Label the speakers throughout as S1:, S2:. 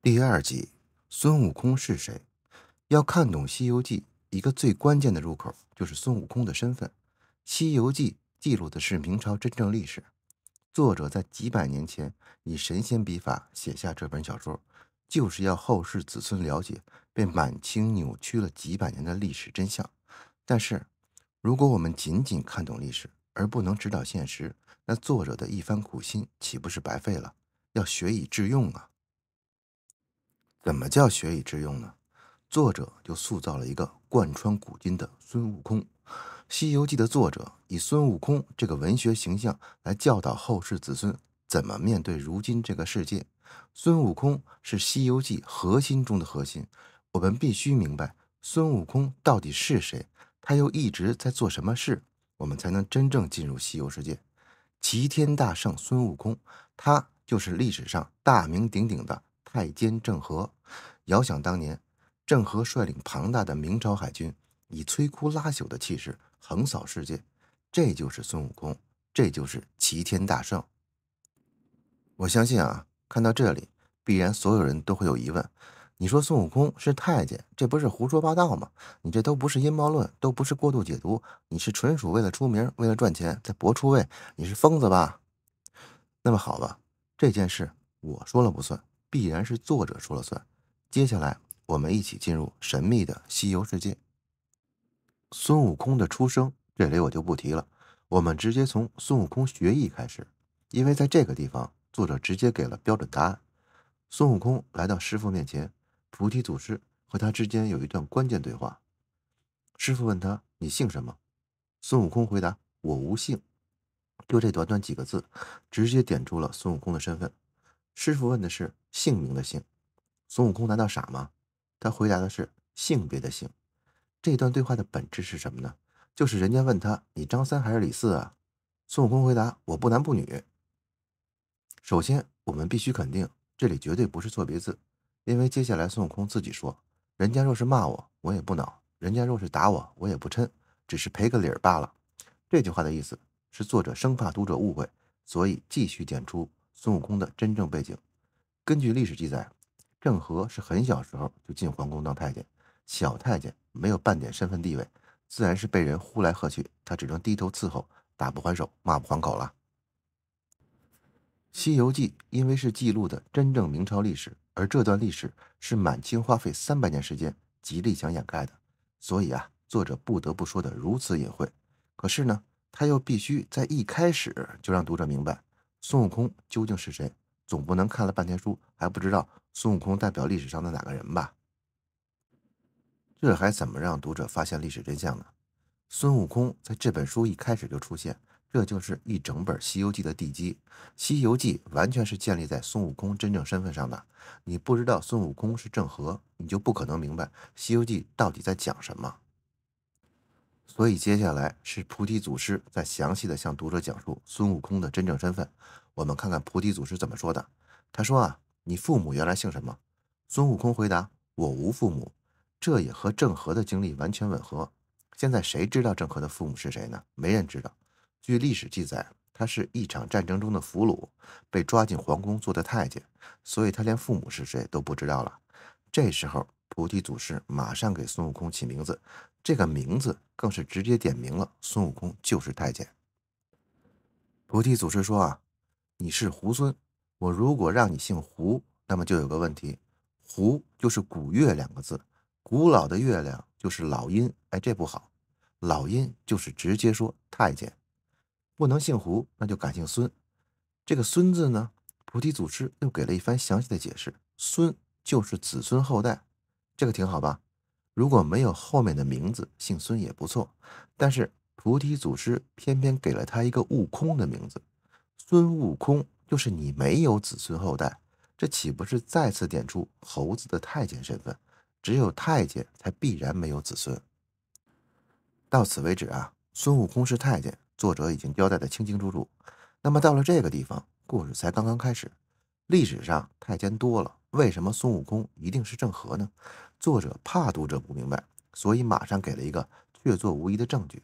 S1: 第二集，孙悟空是谁？要看懂《西游记》，一个最关键的入口就是孙悟空的身份。《西游记》记录的是明朝真正历史，作者在几百年前以神仙笔法写下这本小说，就是要后世子孙了解被满清扭曲了几百年的历史真相。但是，如果我们仅仅看懂历史而不能指导现实，那作者的一番苦心岂不是白费了？要学以致用啊！怎么叫学以致用呢？作者就塑造了一个贯穿古今的孙悟空。《西游记》的作者以孙悟空这个文学形象来教导后世子孙怎么面对如今这个世界。孙悟空是《西游记》核心中的核心，我们必须明白孙悟空到底是谁，他又一直在做什么事，我们才能真正进入西游世界。齐天大圣孙悟空，他就是历史上大名鼎鼎的太监郑和。遥想当年，郑和率领庞大的明朝海军，以摧枯拉朽的气势横扫世界。这就是孙悟空，这就是齐天大圣。我相信啊，看到这里，必然所有人都会有疑问：你说孙悟空是太监，这不是胡说八道吗？你这都不是阴谋论，都不是过度解读，你是纯属为了出名、为了赚钱，在博出位，你是疯子吧？那么好吧，这件事我说了不算，必然是作者说了算。接下来，我们一起进入神秘的西游世界。孙悟空的出生，这里我就不提了，我们直接从孙悟空学艺开始，因为在这个地方，作者直接给了标准答案。孙悟空来到师傅面前，菩提祖师和他之间有一段关键对话。师傅问他：“你姓什么？”孙悟空回答：“我无姓。”就这短短几个字，直接点出了孙悟空的身份。师傅问的是姓名的姓。孙悟空难道傻吗？他回答的是性别的性。这段对话的本质是什么呢？就是人家问他：“你张三还是李四啊？”孙悟空回答：“我不男不女。”首先，我们必须肯定这里绝对不是错别字，因为接下来孙悟空自己说：“人家若是骂我，我也不恼；人家若是打我，我也不嗔，只是赔个理罢了。”这句话的意思是，作者生怕读者误会，所以继续点出孙悟空的真正背景。根据历史记载。郑和是很小时候就进皇宫当太监，小太监没有半点身份地位，自然是被人呼来喝去，他只能低头伺候，打不还手，骂不还口了。《西游记》因为是记录的真正明朝历史，而这段历史是满清花费三百年时间极力想掩盖的，所以啊，作者不得不说的如此隐晦。可是呢，他又必须在一开始就让读者明白孙悟空究竟是谁。总不能看了半天书还不知道孙悟空代表历史上的哪个人吧？这还怎么让读者发现历史真相呢？孙悟空在这本书一开始就出现，这就是一整本《西游记》的地基。《西游记》完全是建立在孙悟空真正身份上的。你不知道孙悟空是郑和，你就不可能明白《西游记》到底在讲什么。所以接下来是菩提祖师在详细的向读者讲述孙悟空的真正身份。我们看看菩提祖师怎么说的。他说：“啊，你父母原来姓什么？”孙悟空回答：“我无父母。”这也和郑和的经历完全吻合。现在谁知道郑和的父母是谁呢？没人知道。据历史记载，他是一场战争中的俘虏，被抓进皇宫做的太监，所以他连父母是谁都不知道了。这时候。菩提祖师马上给孙悟空起名字，这个名字更是直接点明了孙悟空就是太监。菩提祖师说：“啊，你是猢孙，我如果让你姓胡，那么就有个问题，胡就是古月两个字，古老的月亮就是老阴，哎，这不好。老阴就是直接说太监，不能姓胡，那就改姓孙。这个孙字呢，菩提祖师又给了一番详细的解释：孙就是子孙后代。”这个挺好吧，如果没有后面的名字，姓孙也不错。但是菩提祖师偏偏给了他一个悟空的名字，孙悟空就是你没有子孙后代，这岂不是再次点出猴子的太监身份？只有太监才必然没有子孙。到此为止啊，孙悟空是太监，作者已经交代的清清楚楚。那么到了这个地方，故事才刚刚开始。历史上太监多了，为什么孙悟空一定是郑和呢？作者怕读者不明白，所以马上给了一个确凿无疑的证据。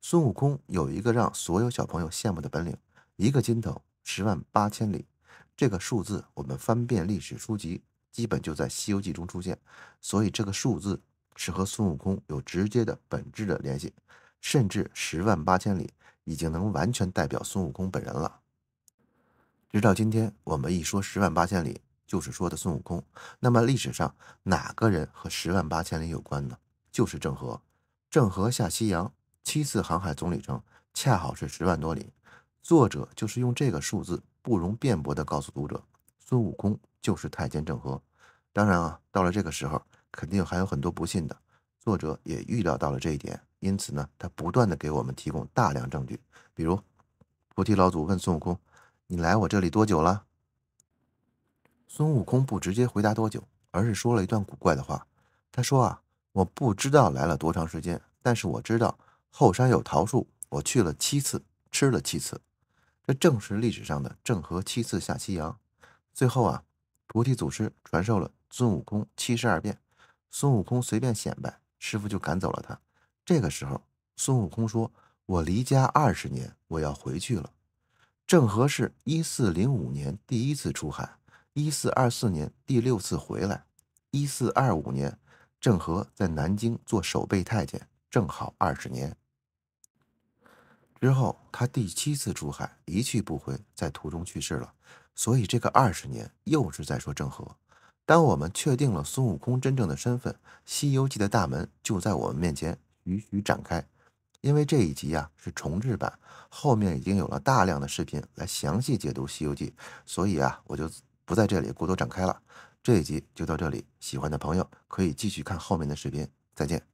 S1: 孙悟空有一个让所有小朋友羡慕的本领，一个筋斗十万八千里。这个数字我们翻遍历史书籍，基本就在《西游记》中出现，所以这个数字是和孙悟空有直接的本质的联系，甚至十万八千里已经能完全代表孙悟空本人了。直到今天，我们一说十万八千里，就是说的孙悟空。那么历史上哪个人和十万八千里有关呢？就是郑和。郑和下西洋七次航海总里程恰好是十万多里。作者就是用这个数字不容辩驳的告诉读者，孙悟空就是太监郑和。当然啊，到了这个时候，肯定还有很多不信的。作者也预料到了这一点，因此呢，他不断的给我们提供大量证据，比如菩提老祖问孙悟空。你来我这里多久了？孙悟空不直接回答多久，而是说了一段古怪的话。他说：“啊，我不知道来了多长时间，但是我知道后山有桃树，我去了七次，吃了七次。这正是历史上的郑和七次下西洋。”最后啊，菩提祖师传授了孙悟空七十二变，孙悟空随便显摆，师傅就赶走了他。这个时候，孙悟空说：“我离家二十年，我要回去了。”郑和是1405年第一次出海，1424年第六次回来，1425年，郑和在南京做守备太监，正好二十年。之后，他第七次出海，一去不回，在途中去世了。所以，这个二十年又是在说郑和。当我们确定了孙悟空真正的身份，《西游记》的大门就在我们面前徐徐展开。因为这一集啊是重置版，后面已经有了大量的视频来详细解读《西游记》，所以啊，我就不在这里过多展开了。这一集就到这里，喜欢的朋友可以继续看后面的视频。再见。